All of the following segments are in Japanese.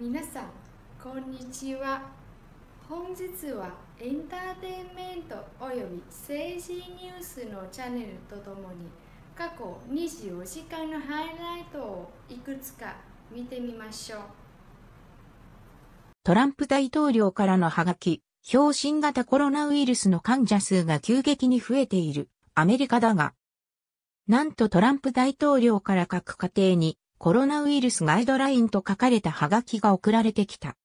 皆さんこんにちは本日はエンターテインメントおよび政治ニュースのチャンネルとともに過去24時間のハイライトをいくつか見てみましょうトランプ大統領からのハガキ表新型コロナウイルスの患者数が急激に増えているアメリカだがなんとトランプ大統領から各家庭にコロナウイルスガイドラインと書かれたハガキが送られてきた。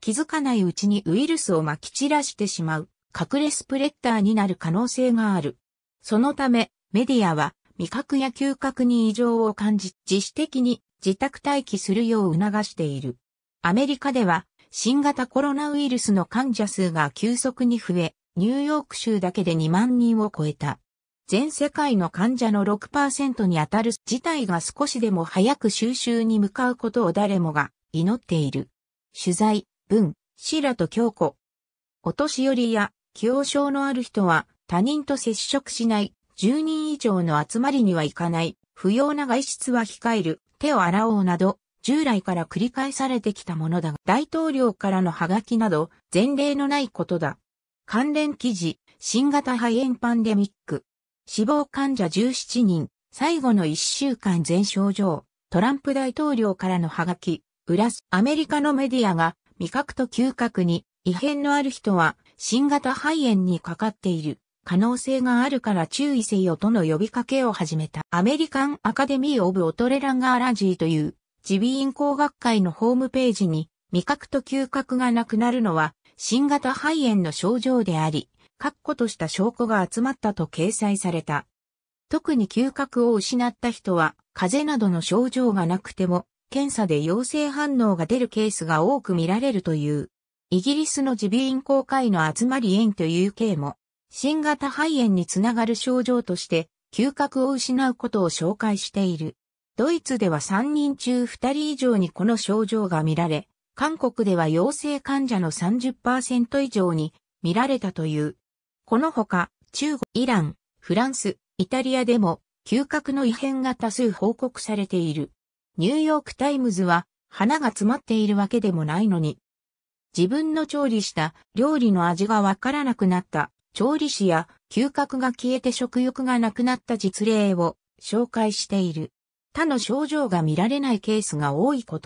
気づかないうちにウイルスを撒き散らしてしまう、隠れスプレッダーになる可能性がある。そのため、メディアは、味覚や嗅覚に異常を感じ、自主的に自宅待機するよう促している。アメリカでは、新型コロナウイルスの患者数が急速に増え、ニューヨーク州だけで2万人を超えた。全世界の患者の6%に当たる事態が少しでも早く収集に向かうことを誰もが祈っている。取材、文、シラと京子。お年寄りや、気往症のある人は、他人と接触しない、10人以上の集まりには行かない、不要な外出は控える、手を洗おうなど、従来から繰り返されてきたものだが、大統領からのハガキなど、前例のないことだ。関連記事、新型肺炎パンデミック。死亡患者17人、最後の1週間全症状、トランプ大統領からのハガキ、裏アメリカのメディアが味覚と嗅覚に異変のある人は新型肺炎にかかっている可能性があるから注意せよとの呼びかけを始めたアメリカンアカデミー・オブ・オトレランガーラジーという自備院工学会のホームページに味覚と嗅覚がなくなるのは新型肺炎の症状であり、確固とした証拠が集まったと掲載された。特に嗅覚を失った人は、風邪などの症状がなくても、検査で陽性反応が出るケースが多く見られるという。イギリスの自備院公科の集まり炎という系も、新型肺炎につながる症状として、嗅覚を失うことを紹介している。ドイツでは3人中2人以上にこの症状が見られ、韓国では陽性患者の30%以上に見られたという。このほか、中国、イラン、フランス、イタリアでも、嗅覚の異変が多数報告されている。ニューヨークタイムズは、花が詰まっているわけでもないのに。自分の調理した料理の味がわからなくなった調理師や嗅覚が消えて食欲がなくなった実例を紹介している。他の症状が見られないケースが多いこと。